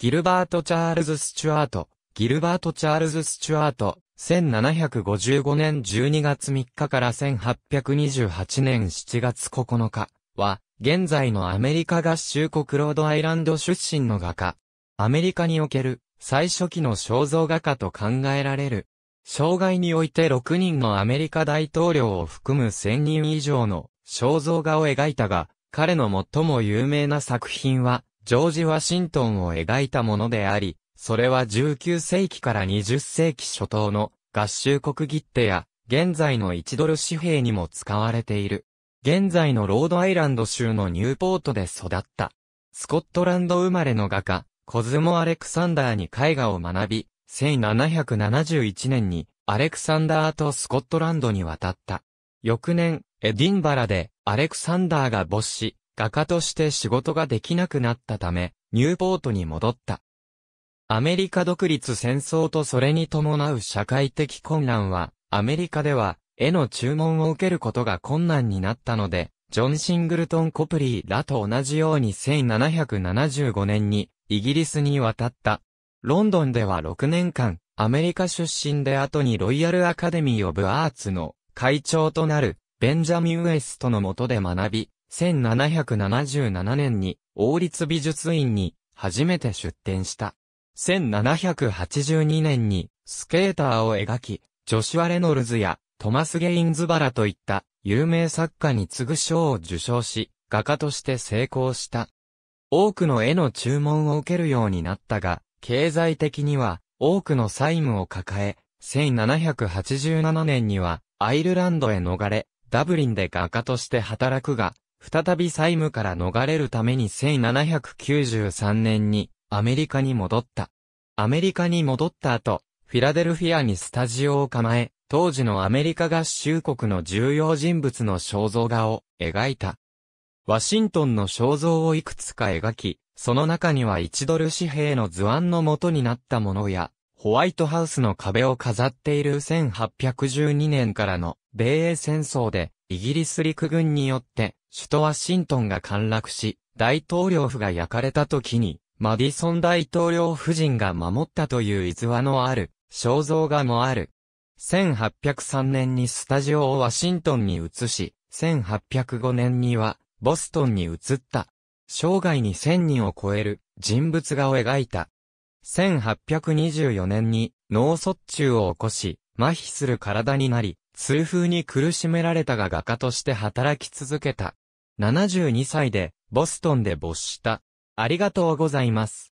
ギルバート・チャールズ・スチュアート、ギルバート・チャールズ・スチュアート、1755年12月3日から1828年7月9日は、現在のアメリカ合衆国ロードアイランド出身の画家。アメリカにおける最初期の肖像画家と考えられる。生涯において6人のアメリカ大統領を含む1000人以上の肖像画を描いたが、彼の最も有名な作品は、ジョージ・ワシントンを描いたものであり、それは19世紀から20世紀初頭の合衆国切手や現在の1ドル紙幣にも使われている。現在のロードアイランド州のニューポートで育った。スコットランド生まれの画家、コズモ・アレクサンダーに絵画を学び、1771年にアレクサンダーとスコットランドに渡った。翌年、エディンバラでアレクサンダーが没し、画家として仕事ができなくなったため、ニューポートに戻った。アメリカ独立戦争とそれに伴う社会的混乱は、アメリカでは、絵の注文を受けることが困難になったので、ジョン・シングルトン・コプリーらと同じように1775年にイギリスに渡った。ロンドンでは6年間、アメリカ出身で後にロイヤル・アカデミー・オブ・アーツの会長となるベンジャミン・ウエストの下で学び、1777年に王立美術院に初めて出展した。1782年にスケーターを描き、ジョシュア・レノルズやトマス・ゲインズバラといった有名作家に次ぐ賞を受賞し、画家として成功した。多くの絵の注文を受けるようになったが、経済的には多くの債務を抱え、1787年にはアイルランドへ逃れ、ダブリンで画家として働くが、再び債務から逃れるために1793年にアメリカに戻った。アメリカに戻った後、フィラデルフィアにスタジオを構え、当時のアメリカ合衆国の重要人物の肖像画を描いた。ワシントンの肖像をいくつか描き、その中には1ドル紙幣の図案の元になったものや、ホワイトハウスの壁を飾っている1812年からの米英戦争でイギリス陸軍によって首都ワシントンが陥落し、大統領府が焼かれた時に、マディソン大統領夫人が守ったという逸話のある、肖像画もある。1803年にスタジオをワシントンに移し、1805年には、ボストンに移った。生涯に1000人を超える人物画を描いた。1824年に脳卒中を起こし、麻痺する体になり、痛風に苦しめられたが画家として働き続けた。72歳で、ボストンで没した。ありがとうございます。